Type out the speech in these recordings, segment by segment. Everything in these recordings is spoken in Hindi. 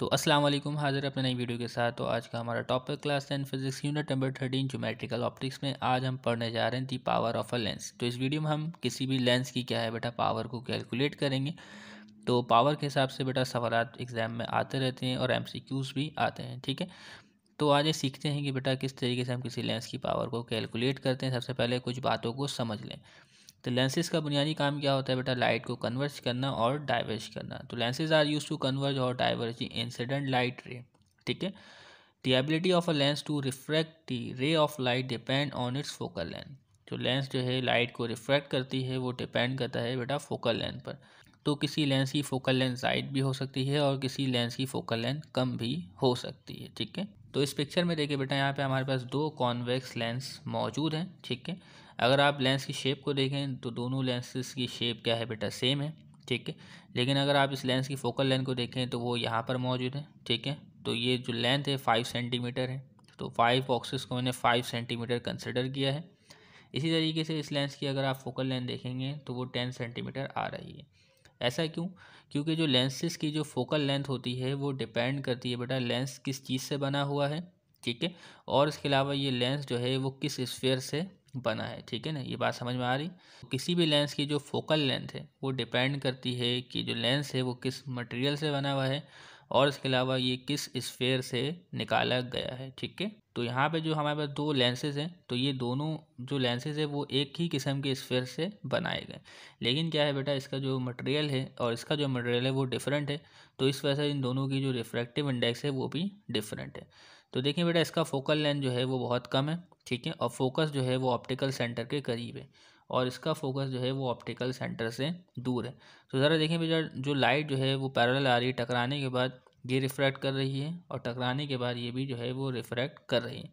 तो अस्सलाम वालेकुम हाजिर अपने नई वीडियो के साथ तो आज का हमारा topic class ten physics unit number thirteen geometrical optics में आज हम पढ़ने जा रहे हैं the power of a lens तो इस वीडियो में हम किसी भी लेंस की क्या है बेटा पावर को कैलकुलेट करेंगे तो पावर के हिसाब से बेटा सवाल एग्ज़ाम में आते रहते हैं और एम भी आते हैं ठीक है तो आज ये सीखते हैं कि बेटा किस तरीके से हम किसी लेंस की पावर को कैलकुलेट करते हैं सबसे पहले कुछ बातों को समझ लें तो लेंसेज का बुनियादी काम क्या होता है बेटा लाइट को कन्वर्ज करना और डाइवर्ज करना तो lenses are use to converge और डाइवर्ज इंसिडेंट लाइट रे ठीक है the ability of a lens to refract the ray of light depend on its focal length जो लेंस जो है लाइट को रिफ्रैक्ट करती है वो डिपेंड करता है बेटा फोकल लेंथ पर तो किसी लेंस की फोकल लेंथ साइड भी हो सकती है और किसी लेंस की फोकल लेंथ कम भी हो सकती है ठीक है तो इस पिक्चर में देखिए बेटा यहाँ पे हमारे पास दो कॉन्वेक्स लेंस मौजूद हैं ठीक है अगर आप लेंस की शेप को देखें तो दोनों लेंसेज की शेप क्या है बेटा सेम है ठीक है लेकिन अगर आप इस लेंस की फोकल लेंथ को देखें तो वो यहाँ पर मौजूद है ठीक है तो ये जो लेंथ है फाइव सेंटीमीटर है तो फाइव बॉक्सेस को मैंने फाइव सेंटीमीटर कंसिडर किया है इसी तरीके से इस लेंस की अगर आप फोकल लेंथ देखेंगे तो वो टेन सेंटीमीटर आ रही है ऐसा क्यों क्योंकि जो लेंसेज की जो फोकल लेंथ होती है वो डिपेंड करती है बेटा लेंस किस चीज़ से बना हुआ है ठीक है और इसके अलावा ये लेंस जो है वो किस स्फेयर से बना है ठीक है ना ये बात समझ में आ रही किसी भी लेंस की जो फोकल लेंथ है वो डिपेंड करती है कि जो लेंस है वो किस मटेरियल से बना हुआ है और इसके अलावा ये किस स्फेयर से निकाला गया है ठीक है तो यहाँ पे जो हमारे पास दो लेंसेज हैं तो ये दोनों जो लेंसेज है वो एक ही किस्म के स्फेयर से बनाए गए लेकिन क्या है बेटा इसका जो मटेरियल है और इसका जो मटेरियल है वो डिफरेंट है तो इस वजह से इन दोनों की जो रिफ्रैक्टिव इंडेक्स है वो भी डिफरेंट है तो देखिए बेटा इसका फोकल लेंथ जो है वो बहुत कम है ठीक है और फोकस जो है वो ऑप्टिकल सेंटर के करीब है और इसका फोकस जो है वो ऑप्टिकल सेंटर से दूर है तो ज़रा देखें बेटा जो लाइट जो है वो पैरल आ रही है टकराने के बाद ये रिफ्रैक्ट कर रही है और टकराने के बाद ये भी जो है वो रिफ्रैक्ट कर रही है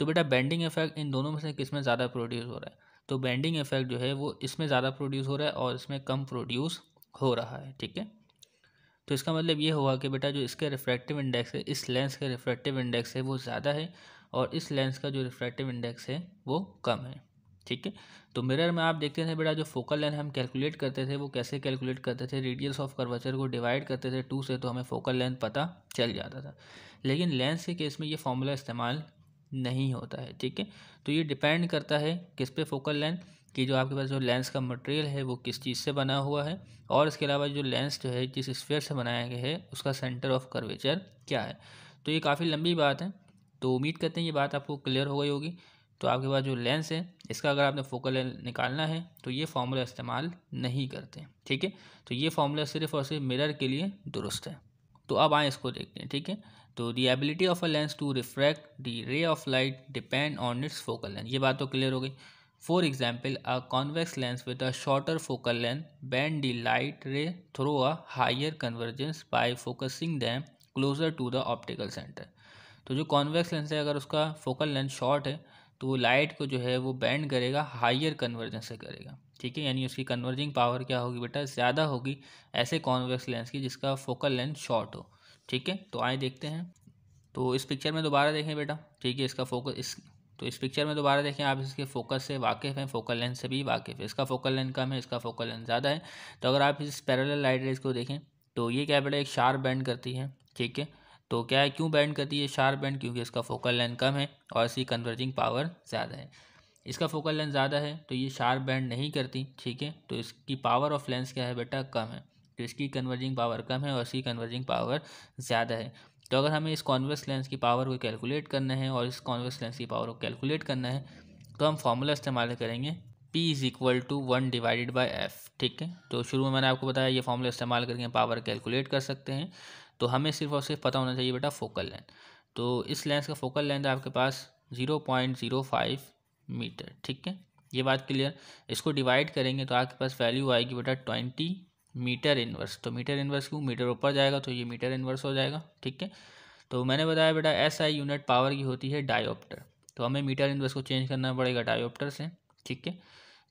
तो बेटा बेंडिंग इफेक्ट इन दोनों में से किस में ज़्यादा प्रोड्यूस हो रहा है तो बेंडिंग इफेक्ट जो है वो इसमें ज़्यादा प्रोड्यूस हो रहा है और इसमें कम प्रोड्यूस हो रहा है ठीक है तो इसका मतलब ये हुआ कि बेटा जो इसका रिफ्रैक्टिव इंडेक्स है इस लेंस का रिफ्रैक्टिव इंडेक्स है वो ज़्यादा है और इस लेंस का जो रिफ्रैक्टिव इंडेक्स है वो कम है ठीक है तो मिरर में आप देखते थे बेटा जो फोकल लेंथ हम कैलकुलेट करते थे वो कैसे कैलकुलेट करते थे रेडियस ऑफ कर्वेचर को डिवाइड करते थे टू से तो हमें फोकल लेंथ पता चल जाता था लेकिन लेंस के केस में ये फॉर्मूला इस्तेमाल नहीं होता है ठीक है तो ये डिपेंड करता है किस पे फोकल लेंथ कि जो आपके पास जो लेंस का मटेरियल है वो किस चीज़ से बना हुआ है और इसके अलावा जो लेंस जो है जिस स्फेयर से बनाया गया है उसका सेंटर ऑफ कर्वेचर क्या है तो ये काफ़ी लंबी बात है तो उम्मीद करते हैं ये बात आपको क्लियर हो गई होगी तो आपके पास जो लेंस है इसका अगर आपने फोकल निकालना है तो ये फार्मूला इस्तेमाल नहीं करते ठीक है तो ये फार्मूला सिर्फ और सिर्फ मिरर के लिए दुरुस्त है तो अब आए इसको देखते हैं ठीक है तो the ability of a lens to refract the ray of light depend on its focal length ये बात तो क्लियर हो गई for example a convex lens with a shorter focal length bend the light ray through a higher convergence by focusing them closer to the optical centre तो जो कॉन्वेक्स लेंस है अगर उसका फोकल लेंथ शॉर्ट है तो वो लाइट को जो है वो बैंड करेगा हायर कन्वर्जेंस से करेगा ठीक है यानी उसकी कन्वर्जिंग पावर क्या होगी बेटा ज़्यादा होगी ऐसे कॉन्वेक्स लेंस की जिसका फोकल लेंथ शॉर्ट हो ठीक है तो आए देखते हैं तो इस पिक्चर में दोबारा देखें बेटा ठीक है इसका फोकस इस तो इस पिक्चर में दोबारा देखें आप इसके फोकस से वाकिफ़ हैं फोकल लेंथ से भी वाकिफ़ है इसका फोकल लेंथ कम है इसका फोकल लेंथ ज़्यादा है तो अगर आप इस पैरल लाइट रेज को देखें तो ये क्या बेटा एक शार्प बैंड करती है ठीक है तो क्या है क्यों बैंड करती है शार्प बैंड क्योंकि इसका फोकल लेंथ कम है और इसकी कन्वर्जिंग पावर ज़्यादा है इसका फोकल लेंथ ज़्यादा है तो ये शार्प बैंड नहीं करती ठीक है तो इसकी पावर ऑफ लेंस क्या है बेटा कम है तो इसकी कन्वर्जिंग पावर कम है और इसकी कन्वर्जिंग पावर ज़्यादा है तो अगर हमें इस कॉन्वेक्स लेंस की पावर को कैलकुलेट करना है और इस कॉन्वेक्स लेंस की पावर को कैलकुलेट करना है तो हम फार्मूला इस्तेमाल करेंगे P is equal to one divided by F ठीक है तो शुरू में मैंने आपको बताया ये फार्मूला इस्तेमाल करके पावर कैलकुलेट कर सकते हैं तो हमें सिर्फ और सिर्फ पता होना चाहिए बेटा फोकल लेंथ तो इस लेंस का फोकल लेंथ आपके पास zero point zero five metre ठीक है ये बात क्लियर इसको डिवाइड करेंगे तो आपके पास वैल्यू आएगी बेटा ट्वेंटी मीटर इन्वर्स तो मीटर इन्वर्स क्यों मीटर ऊपर जाएगा तो ये मीटर इन्वर्स हो जाएगा ठीक है तो मैंने बताया बेटा एस आई यूनिट पावर की होती है डायोप्टर तो हमें मीटर इन्वर्स को चेंज करना पड़ेगा डायोप्टर से ठीक है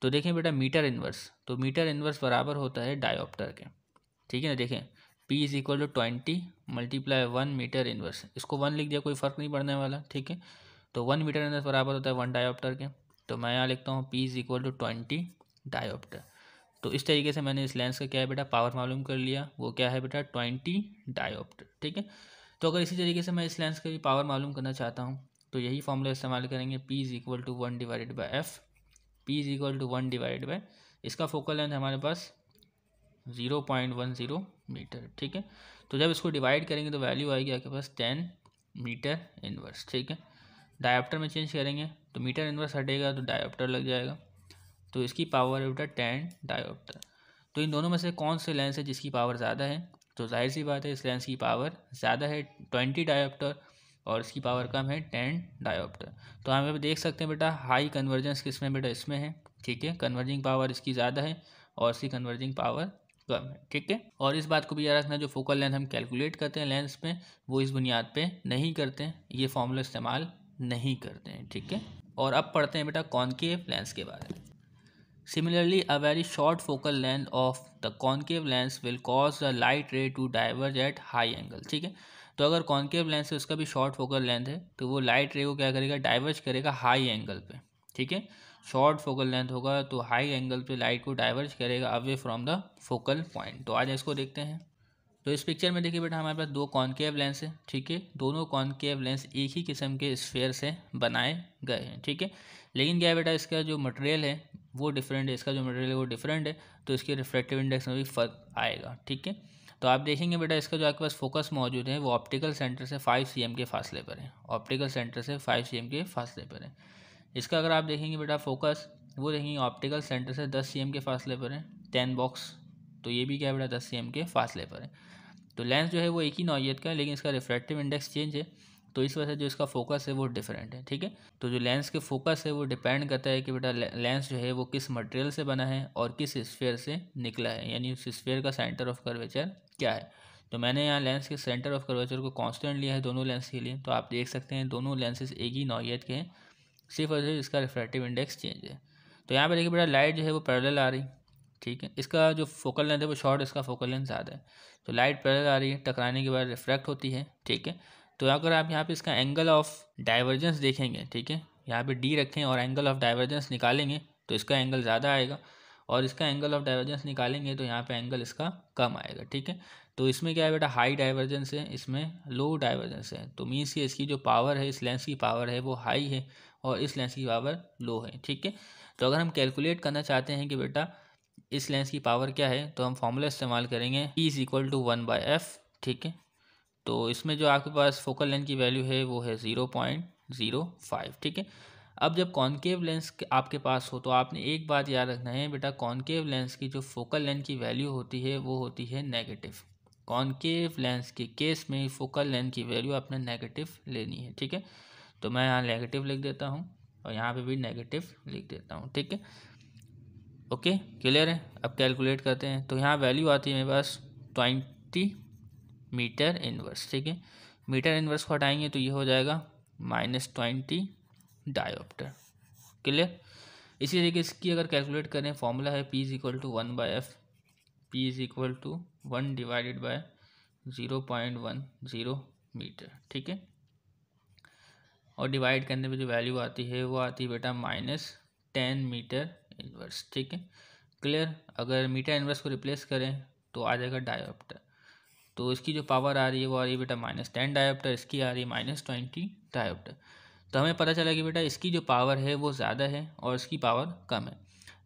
तो देखें बेटा मीटर इन्वर्स तो मीटर इन्वर्स बराबर होता है डायोप्टर के ठीक है ना देखें P is equal to twenty multiply one metre inverse इसको वन लिख दिया कोई फ़र्क नहीं पड़ने वाला ठीक है तो वन मीटर इन्वर्स बराबर होता है वन डायोप्टर के तो मैं यहाँ लिखता हूँ P is equal to twenty dioptre तो इस तरीके से मैंने इस लेंस का क्या है बेटा पावर मालूम कर लिया वो क्या है बेटा ट्वेंटी डायोप्टर ठीक है तो अगर इसी तरीके से मैं इस लेंस का भी पावर मालूम करना चाहता हूँ तो यही फॉर्मूला इस्तेमाल करेंगे P is equal to one divided by F P is equal to one divided by इसका फोकल लेंथ हमारे पास zero point one zero metre ठीक है तो जब इसको डिवाइड करेंगे तो वैल्यू आएगी आपके पास टेन मीटर इनवर्स ठीक है डायोप्टर में चेंज करेंगे तो मीटर इनवर्स हटेगा तो डायोप्टर लग जाएगा तो इसकी पावर है बेटा टेन डायोप्टर तो इन दोनों में से कौन से लेंस है जिसकी पावर ज़्यादा है तो जाहिर सी बात है इस लेंस की पावर ज़्यादा है ट्वेंटी डायोप्टर और इसकी पावर कम है टेन डायोप्टर तो हम देख सकते हैं बेटा हाई कन्वर्जेंस किस में बेटा इसमें है ठीक है कन्वर्जिंग पावर इसकी ज़्यादा है और इसकी कन्वर्जिंग पावर कम है ठीक है और इस बात को भी याद रखना जो फोकल लेंथ हम कैलकुलेट करते हैं लेंस में वो इस बुनियाद पे नहीं करते हैं ये फॉर्मूला इस्तेमाल नहीं करते हैं ठीक है और अब पढ़ते हैं बेटा के लेंस के बारे में Similarly, a very short focal length of the concave lens will cause the light ray to diverge at high angle ठीक है तो अगर concave lens है उसका भी short focal length है तो वो light ray को क्या करेगा diverge करेगा high angle पे ठीक है शॉर्ट फोकल लेंथ होगा तो हाई एंगल पे लाइट को डाइवर्ज करेगा away from the focal point तो आज इसको देखते हैं तो इस पिक्चर में देखिए बेटा हमारे पास दो कॉन्केव लेंस है ठीक है दोनों कॉन्केव लेंस एक ही किस्म के स्फेयर से बनाए गए हैं ठीक है लेकिन क्या है बेटा इसका जो मटेरियल है वो डिफरेंट है इसका जो मटेरियल है वो डिफरेंट है तो इसके रिफ्लेक्टिव इंडेक्स में भी फ़र्क आएगा ठीक है तो आप देखेंगे बेटा इसका जो आपके पास फोकस मौजूद है वो ऑप्टिकल सेंटर से फाइव सी के फासले पर है ऑप्टिकल सेंटर से फाइव सी के फासले पर है इसका अगर आप देखेंगे बेटा फोकस वो देखेंगे ऑप्टिकल सेंटर से दस सी के फासले पर है टेन बॉक्स तो ये भी क्या बेटा दस सी के फासले पर है तो लेंस जो है वो एक ही नौीयत का है लेकिन इसका रिफ्रैक्टिव इंडेक्स चेंज है तो इस वजह से जो इसका फोकस है वो डिफरेंट है ठीक है तो जो लेंस के फोकस है वो डिपेंड करता है कि बेटा लेंस जो है वो किस मटेरियल से बना है और किस स्फेयर से निकला है यानी उस स्फेयर का सेंटर ऑफ कर्वेचर क्या है तो मैंने यहाँ लेंस के सेंटर ऑफ कर्वेचर को कॉन्स्टेंट लिया है दोनों लेंस के लिए तो आप देख सकते हैं दोनों लेंसेज एक ही नौीयत के हैं सिर्फ और सिर्फ इसका रिफ्रैक्टिव इंडेक्स चेंज है तो यहाँ पर देखिए बेटा लाइट जो है वो पैरल आ रही ठीक है इसका जो फोकल लेंथ है वो शॉर्ट इसका फोकल लेंथ ज़्यादा है तो लाइट पैरल आ रही है टकराने के बाद रिफ्रैक्ट होती है ठीक है तो अगर आप यहाँ पे इसका एंगल ऑफ डाइवर्जेंस देखेंगे ठीक है यहाँ पे डी रखें और एंगल ऑफ डाइवर्जेंस निकालेंगे तो इसका एंगल ज़्यादा आएगा और इसका एंगल ऑफ डाइवर्जेंस निकालेंगे तो यहाँ पर एंगल इसका कम आएगा ठीक है तो इसमें क्या है बेटा हाई डाइवर्जेंस है इसमें लो डाइवर्जेंस है तो मीन्स कि इसकी जो पावर है इस लेंस की पावर है वो हाई है और इस लेंस की पावर लो है ठीक है तो अगर हम कैलकुलेट करना चाहते हैं कि बेटा इस लेंस की पावर क्या है तो हम फॉर्मूला इस्तेमाल करेंगे E is equal to one by F ठीक है तो इसमें जो आपके पास फोकल लेंथ की वैल्यू है वो है ज़ीरो पॉइंट ज़ीरो फाइव ठीक है अब जब कॉन्केव लेंस आपके पास हो तो आपने एक बात याद रखना है बेटा कॉन्केव लेंस की जो फोकल लेंथ की वैल्यू होती है वो होती है नेगेटिव कॉन्केव लेंस के केस में फोकल लेंथ की वैल्यू आपने नेगेटिव लेनी है ठीक है तो मैं यहाँ नेगेटिव लिख देता हूँ और यहाँ पे भी नेगेटिव लिख देता हूँ ठीक है ओके क्लियर है अब कैलकुलेट करते हैं तो यहाँ वैल्यू आती है मेरे पास ट्वेंटी मीटर इनवर्स ठीक है मीटर इनवर्स को हटाएंगे तो ये हो जाएगा माइनस ट्वेंटी डायोप्टर क्लियर इसी तरीके इसकी अगर कैलकुलेट करें फॉर्मूला है P is equal to one by F P is equal to one divided by zero point one zero metre ठीक है और डिवाइड करने पे जो वैल्यू आती है वो आती है बेटा माइनस टेन मीटर इन्वर्स ठीक है क्लियर अगर मीटर इन्वर्स को रिप्लेस करें तो आ जाएगा डायोप्टर तो इसकी जो पावर आ रही है वो आ रही है बेटा माइनस टेन डायोप्टर इसकी आ रही है माइनस ट्वेंटी डायोप्टर तो हमें पता चला कि बेटा इसकी जो पावर है वो ज़्यादा है और इसकी पावर कम है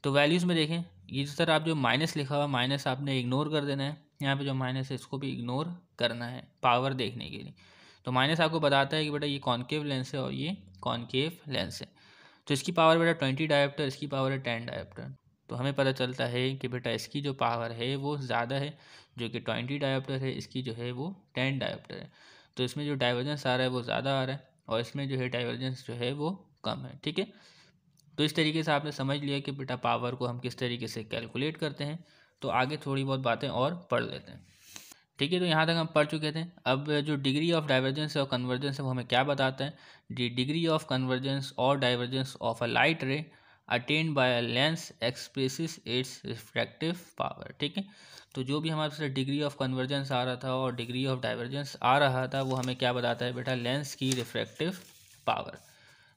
तो वैल्यूज़ में देखें ये तो सर आप जो माइनस लिखा हुआ माइनस आपने इग्नोर कर देना है यहाँ पर जो माइनस है इसको भी इग्नोर करना है पावर देखने के लिए तो माइनस आपको बताता है कि बेटा ये कॉन्केव लेंस है और ये कॉन्केव लेंस है तो इसकी पावर बेटा ट्वेंटी डायप्टर इसकी पावर है टेन डायप्टर तो हमें पता चलता है कि बेटा इसकी जो पावर है वो ज़्यादा है जो कि ट्वेंटी डायप्टर है इसकी जो है वो टेन डायप्टर है तो इसमें जो डाइवर्जेंस आ रहा है वो ज़्यादा आ रहा है और इसमें जो है डाइवर्जेंस जो है वो कम है ठीक है तो इस तरीके से आपने समझ लिया कि बेटा पावर को हम किस तरीके से कैलकुलेट करते हैं तो आगे थोड़ी बहुत बातें और पढ़ लेते हैं ठीक है तो यहाँ तक हम पढ़ चुके थे अब जो डिग्री ऑफ डाइवर्जेंस और कन्वर्जेंस है वो हमें क्या बताते हैं डी डिग्री ऑफ कन्वर्जेंस और divergence of a light ray attain by a lens expresses its refractive power ठीक है तो जो भी हमारे पास डिग्री ऑफ कन्वर्जेंस आ रहा था और डिग्री ऑफ डाइवर्जेंस आ रहा था वो हमें क्या बताता है बेटा लेंस की रिफ्रैक्टिव पावर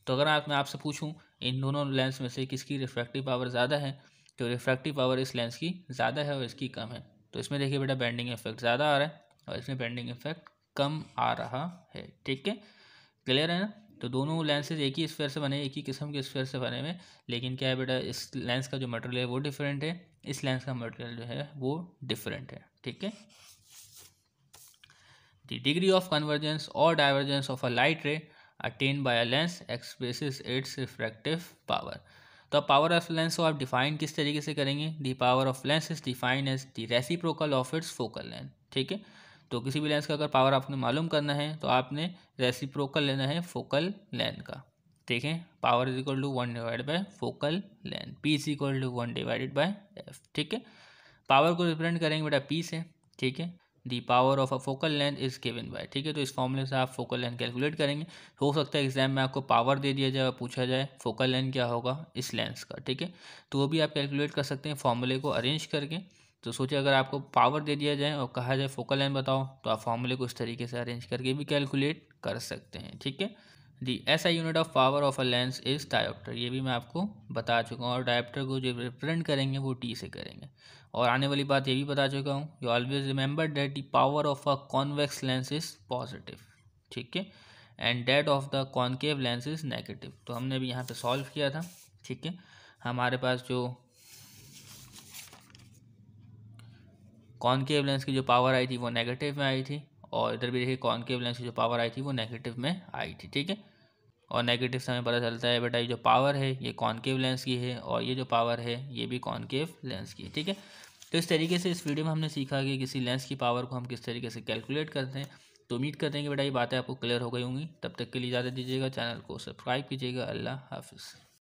तो अगर आप मैं आपसे पूछूँ इन दोनों लेंस में से किसकी रिफ्रैक्टिव पावर ज़्यादा है तो रिफ्रैक्टिव पावर इस लेंस की ज़्यादा है और इसकी कम है तो इसमें देखिए बेटा बेंडिंग इफेक्ट ज़्यादा आ रहा है और इसमें बेंडिंग इफेक्ट कम आ रहा है ठीक है क्लियर है ना तो दोनों लेंसेज एक ही स्फेयर से बने एक ही किस्म के स्फेयर से बने हुए लेकिन क्या है बेटा इस लेंस का जो मटेरियल है वो डिफरेंट है इस लेंस का मटेरियल जो है वो डिफरेंट है ठीक है दी डिग्री ऑफ कन्वर्जेंस और divergence of a light ray attain by a lens expresses its refractive power तो पावर ऑफ लेंस को आप डिफाइन किस तरीके से करेंगे the power of lens is defined as the reciprocal of its focal length ठीक है तो किसी भी लेंस का अगर पावर आपने मालूम करना है तो आपने रेसिप्रोकल लेना है फोकल लेंथ का देखें power is equal to one divide by focal length P is equal to one divided by F ठीक है पावर को रिप्रेजेंट करेंगे बेटा पी से ठीक है the power of a focal length is given by ठीक है तो इस फॉर्मूले से आप फोकल लेंथ कैलकुलेट करेंगे हो सकता है एग्जाम में आपको पावर दे दिया जाए पूछा जाए फोकल लेंथ क्या होगा इस लेंस का ठीक है तो वो भी आप कैलकुलेट कर सकते हैं फॉर्मूले को अरेंज करके तो सोचिए अगर आपको पावर दे दिया जाए और कहा जाए फोकल लेंथ बताओ तो आप फॉर्मूले को इस तरीके से अरेंज करके भी कैलकुलेट कर सकते हैं ठीक है the SI unit of power of a lens is dioptre ये भी मैं आपको बता चुका हूँ और डायोप्टर को जो रिप्रेजेंट करेंगे वो टी से करेंगे और आने वाली बात ये भी बता चुका हूँ you always remember that the power of a convex lens is positive ठीक है and that of the concave lens is negative तो हमने भी यहाँ पे सॉल्व किया था ठीक है हमारे पास जो कॉन्केव लेंस की जो पावर आई थी वो नेगेटिव में आई थी और इधर भी देखिए कॉन्केव लेंस की जो पावर आई थी वो नेगेटिव में आई थी ठीक है और नेगेटिव से हमें पता चलता है बेटा ये जो पावर है ये कॉन्केव लेंस की है और ये जो पावर है ये भी कॉन्केव लेंस की है ठीक है तो इस तरीके से इस वीडियो में हमने सीखा कि किसी लेंस की पावर को हम किस तरीके से कैलकुलेट करते हैं तो उम्मीद करते हैं कि बेटा ये बातें आपको क्लियर हो गई होंगी तब तक के लिए इजाज़त दीजिएगा चैनल को सब्सक्राइब कीजिएगा अल्लाह हाफिज़